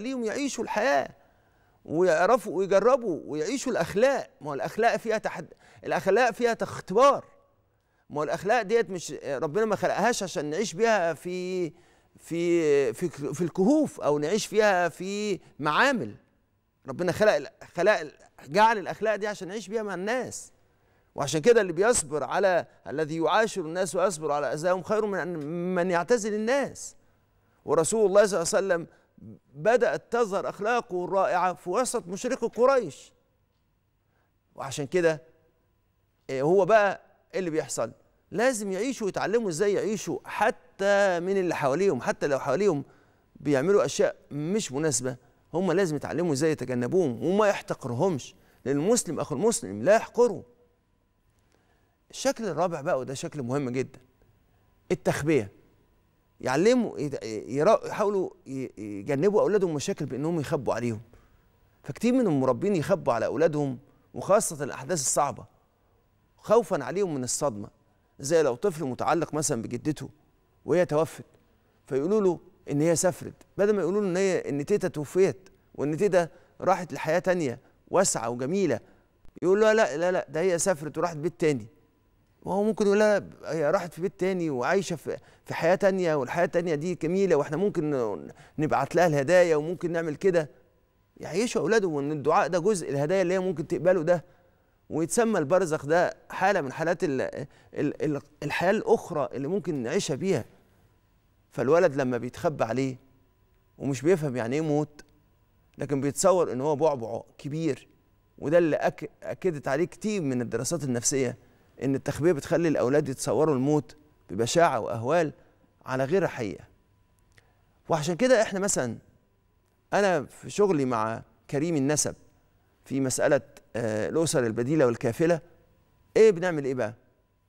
ليهم يعيشوا الحياة ويعرفوا ويجربوا ويعيشوا الأخلاق ما هو الأخلاق فيها تحد... الأخلاق فيها اختبار ما هو الأخلاق ديت مش ربنا ما خلقهاش عشان نعيش بيها في في في في الكهوف أو نعيش فيها في معامل ربنا خلق خلق جعل الأخلاق دي عشان نعيش بيها مع الناس وعشان كده اللي بيصبر على الذي يعاشر الناس ويصبر على أذاهم خير من من يعتزل الناس ورسول الله صلى الله عليه وسلم بدأت تظهر أخلاقه الرائعة في وسط مشرك قريش وعشان كده آه، هو بقى إيه اللي بيحصل لازم يعيشوا ويتعلموا ازاي يعيشوا حتى من اللي حواليهم حتى لو حواليهم بيعملوا اشياء مش مناسبه هم لازم يتعلموا ازاي يتجنبوهم وما يحتقرهمش لان المسلم اخو المسلم لا يحقره الشكل الرابع بقى وده شكل مهم جدا التخبيه يعلموا يحاولوا يجنبوا اولادهم مشاكل بانهم يخبوا عليهم فكتير من المربين يخبوا على اولادهم وخاصه الاحداث الصعبه خوفا عليهم من الصدمه زي لو طفل متعلق مثلا بجدته وهي توفت فيقولوا له ان هي سافرت بدل ما يقولوا له ان هي ان تيتا توفيت وان تيتا راحت لحياه تانية واسعه وجميله يقول لها لا لا لا ده هي سافرت وراحت بيت تاني وهو ممكن يقول لها هي راحت في بيت تاني وعايشه في في حياه تانيه والحياه التانيه دي جميله واحنا ممكن نبعت لها الهدايا وممكن نعمل كده يعيشوا اولاده وان الدعاء ده جزء الهدايا اللي هي ممكن تقبله ده ويتسمى البرزخ ده حاله من حالات الحياه الاخرى اللي ممكن نعيشها بيها فالولد لما بيتخبى عليه ومش بيفهم يعني ايه موت لكن بيتصور ان هو بعبع كبير وده اللي اكدت عليه كتير من الدراسات النفسيه ان التخبئه بتخلي الاولاد يتصوروا الموت ببشاعه واهوال على غير حقيقه وعشان كده احنا مثلا انا في شغلي مع كريم النسب في مساله آه، الاسر البديله والكافله ايه بنعمل ايه بقى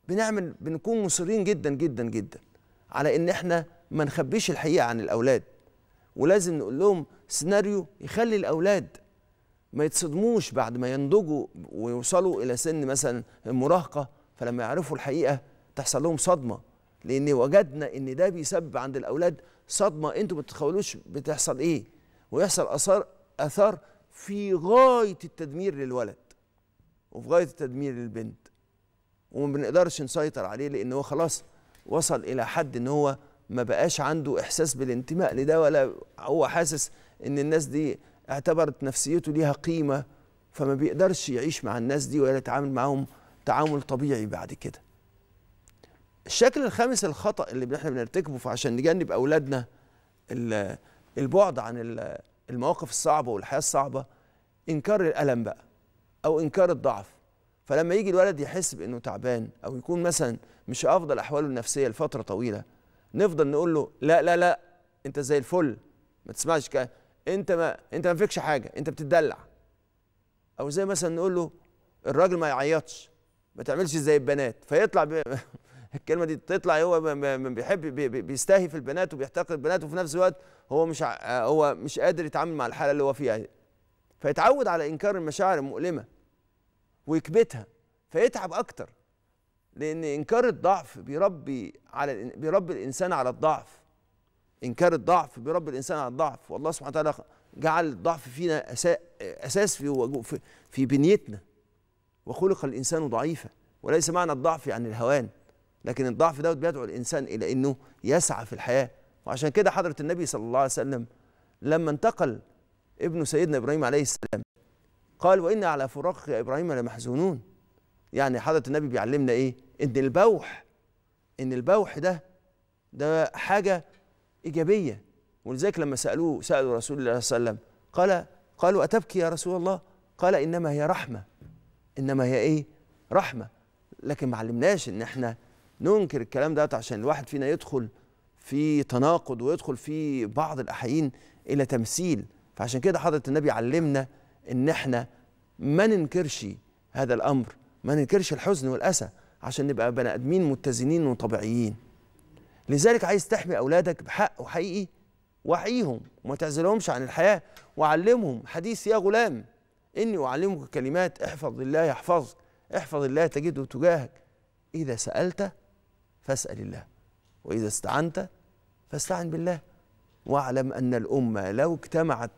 بنعمل بنكون مصرين جدا جدا جدا على ان احنا ما نخبيش الحقيقه عن الاولاد ولازم نقول لهم سيناريو يخلي الاولاد ما يتصدموش بعد ما ينضجوا ويوصلوا الى سن مثلا المراهقه فلما يعرفوا الحقيقه تحصل لهم صدمه لان وجدنا ان ده بيسبب عند الاولاد صدمه انتوا ما تتخيلوش بتحصل ايه ويحصل اثار اثار في غايه التدمير للولد وفي غايه التدمير للبنت وما بنقدرش نسيطر عليه لان هو خلاص وصل الى حد ان هو ما بقاش عنده احساس بالانتماء لده ولا هو حاسس ان الناس دي اعتبرت نفسيته ليها قيمه فما بيقدرش يعيش مع الناس دي ولا يتعامل معاهم تعامل طبيعي بعد كده الشكل الخامس الخطا اللي احنا بنرتكبه فعشان نجنب اولادنا البعد عن المواقف الصعبه والحياه الصعبه انكار الالم بقى او انكار الضعف فلما يجي الولد يحس بانه تعبان او يكون مثلا مش افضل احواله النفسيه لفتره طويله نفضل نقول له لا لا لا انت زي الفل ما تسمعش كده انت ما انت ما فيكش حاجه انت بتدلع او زي مثلا نقول له الراجل ما يعيطش ما تعملش زي البنات فيطلع ب... الكلمه دي تطلع هو بيحب بيستهي في البنات وبيحتقر البنات وفي نفس الوقت هو مش ع... هو مش قادر يتعامل مع الحاله اللي هو فيها فيتعود على انكار المشاعر المؤلمه ويكبتها فيتعب اكتر لان انكار الضعف بيربي على بيربي الانسان على الضعف انكار الضعف بيربي الانسان على الضعف والله سبحانه وتعالى جعل الضعف فينا اساس في في بنيتنا وخلق الانسان ضعيفا وليس معنى الضعف يعني الهوان لكن الضعف دوت بيدعو الانسان الى انه يسعى في الحياه وعشان كده حضره النبي صلى الله عليه وسلم لما انتقل ابن سيدنا ابراهيم عليه السلام قال وان على فراق يا ابراهيم لمحزونون يعني حضره النبي بيعلمنا ايه ان البوح ان البوح ده ده حاجه إيجابية ولذلك لما سألوه سألوا رسول الله صلى الله عليه وسلم قال قالوا أتبكي يا رسول الله قال إنما هي رحمة إنما هي إيه رحمة لكن ما علمناش إن إحنا ننكر الكلام ده عشان الواحد فينا يدخل في تناقض ويدخل في بعض الأحيين إلى تمثيل فعشان كده حضرة النبي علمنا إن إحنا ما ننكرش هذا الأمر ما ننكرش الحزن والأسى عشان نبقى بني آدمين متزنين وطبيعيين لذلك عايز تحمي أولادك بحق وحقيقي وحيهم وما تعزلهمش عن الحياة وعلمهم حديث يا غلام إني أعلمك كلمات احفظ الله يحفظك احفظ الله تجده تجاهك إذا سألت فاسأل الله وإذا استعنت فاستعن بالله واعلم أن الأمة لو اجتمعت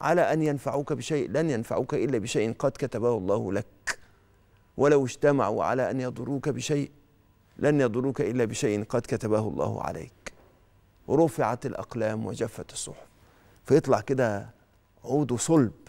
على أن ينفعوك بشيء لن ينفعوك إلا بشيء قد كتبه الله لك ولو اجتمعوا على أن يضروك بشيء لن يضروك إلا بشيء قد كتبه الله عليك رفعت الأقلام وجفت الصحف فيطلع كده عود صلب